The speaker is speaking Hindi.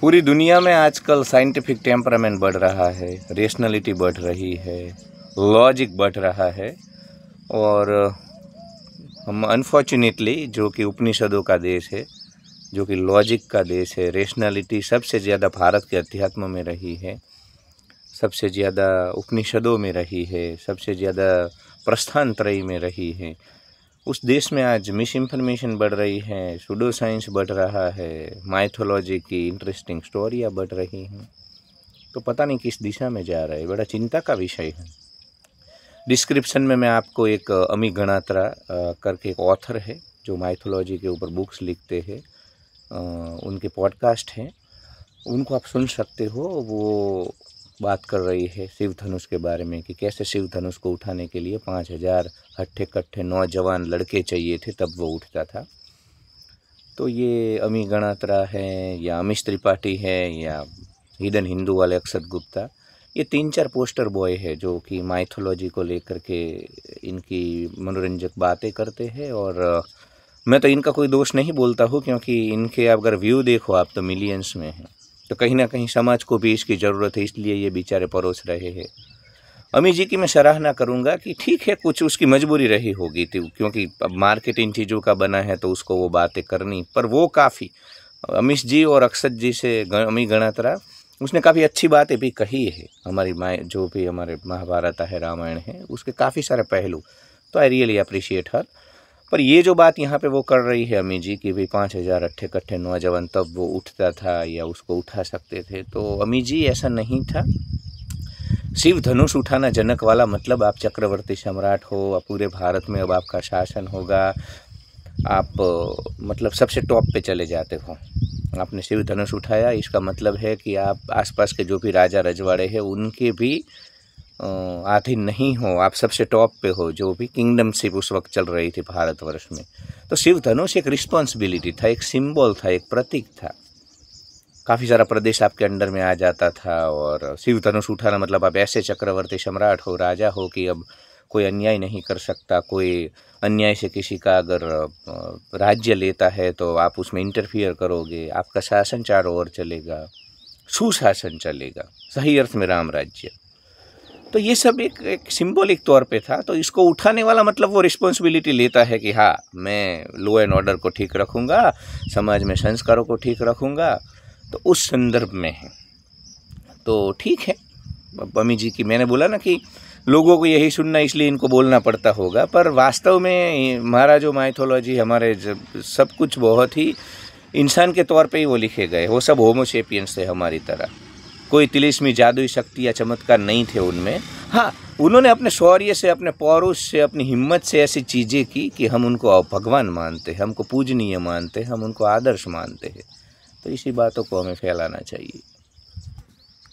पूरी दुनिया में आजकल साइंटिफिक टेम्परामेंट बढ़ रहा है रेशनलिटी बढ़ रही है लॉजिक बढ़ रहा है और हम अनफॉर्चुनेटली जो कि उपनिषदों का देश है जो कि लॉजिक का देश है रेशनलिटी सबसे ज़्यादा भारत के अध्यात्म में रही है सबसे ज़्यादा उपनिषदों में रही है सबसे ज़्यादा प्रस्थान त्रय में रही है उस देश में आज मिस इन्फॉर्मेशन बढ़ रही है सुडो साइंस बढ़ रहा है माइथोलॉजी की इंटरेस्टिंग स्टोरियाँ बढ़ रही हैं तो पता नहीं किस दिशा में जा रहा है बड़ा चिंता का विषय है डिस्क्रिप्शन में मैं आपको एक अमी गणात्रा करके एक ऑथर है जो माइथोलॉजी के ऊपर बुक्स लिखते हैं उनके पॉडकास्ट हैं उनको आप सुन सकते हो वो बात कर रही है शिव धनुष के बारे में कि कैसे शिव धनुष को उठाने के लिए पाँच हज़ार हट्ठे कट्ठे नौजवान लड़के चाहिए थे तब वो उठता था तो ये अमी गणात्रा है या अमिश त्रिपाठी है या हिडन हिंदू वाले अक्षत गुप्ता ये तीन चार पोस्टर बॉय है जो कि माइथोलॉजी को लेकर के इनकी मनोरंजक बातें करते हैं और मैं तो इनका कोई दोष नहीं बोलता हूँ क्योंकि इनके अगर व्यू देखो आप तो मिलियंस में हैं तो कहीं ना कहीं समाज को भी इसकी ज़रूरत है इसलिए ये बेचारे परोस रहे हैं अमी जी की मैं सराहना करूँगा कि ठीक है कुछ उसकी मजबूरी रही होगी थी तो, क्योंकि अब मार्केट इन चीज़ों का बना है तो उसको वो बातें करनी पर वो काफ़ी अमीश जी और अक्षत जी से अमी गणात्रा उसने काफ़ी अच्छी बातें भी कही है हमारी माए जो भी हमारे महाभारत है रामायण है उसके काफ़ी सारे पहलू तो आई रियली अप्रिशिएट हर पर ये जो बात यहाँ पे वो कर रही है अमी जी की भाई पाँच हज़ार अट्ठे कट्ठे नौजवान तब वो उठता था या उसको उठा सकते थे तो अमी जी ऐसा नहीं था शिव धनुष उठाना जनक वाला मतलब आप चक्रवर्ती सम्राट हो आप पूरे भारत में अब आपका शासन होगा आप मतलब सबसे टॉप पे चले जाते हो आपने शिव धनुष उठाया इसका मतलब है कि आप आसपास के जो भी राजा रजवाड़े हैं उनके भी आधीन नहीं हो आप सबसे टॉप पे हो जो भी किंगडमशिप उस वक्त चल रही थी भारतवर्ष में तो शिव धनुष एक रिस्पॉन्सिबिलिटी था एक सिंबल था एक प्रतीक था काफ़ी सारा प्रदेश आपके अंडर में आ जाता था और शिव धनुष उठाना मतलब आप ऐसे चक्रवर्ती सम्राट हो राजा हो कि अब कोई अन्याय नहीं कर सकता कोई अन्याय से किसी का अगर राज्य लेता है तो आप उसमें इंटरफियर करोगे आपका शासन चारों ओर चलेगा सुशासन चलेगा सही अर्थ में राम राज्य तो ये सब एक, एक सिंबॉलिक तौर पे था तो इसको उठाने वाला मतलब वो रिस्पॉन्सिबिलिटी लेता है कि हाँ मैं लॉ एंड ऑर्डर को ठीक रखूँगा समाज में संस्कारों को ठीक रखूँगा तो उस संदर्भ में है तो ठीक है मम्मी जी की मैंने बोला ना कि लोगों को यही सुनना इसलिए इनको बोलना पड़ता होगा पर वास्तव में हमारा जो माइथोलॉजी हमारे सब कुछ बहुत ही इंसान के तौर पे ही वो लिखे गए वो सब होमोशेपियंस थे हमारी तरह कोई तिलिस्मी जादुई शक्ति या चमत्कार नहीं थे उनमें हाँ उन्होंने अपने शौर्य से अपने पौरुष से अपनी हिम्मत से ऐसी चीज़ें की कि हम उनको भगवान मानते हैं हमको पूजनीय मानते हैं हम उनको आदर्श मानते हैं तो इसी बातों को हमें फैलाना चाहिए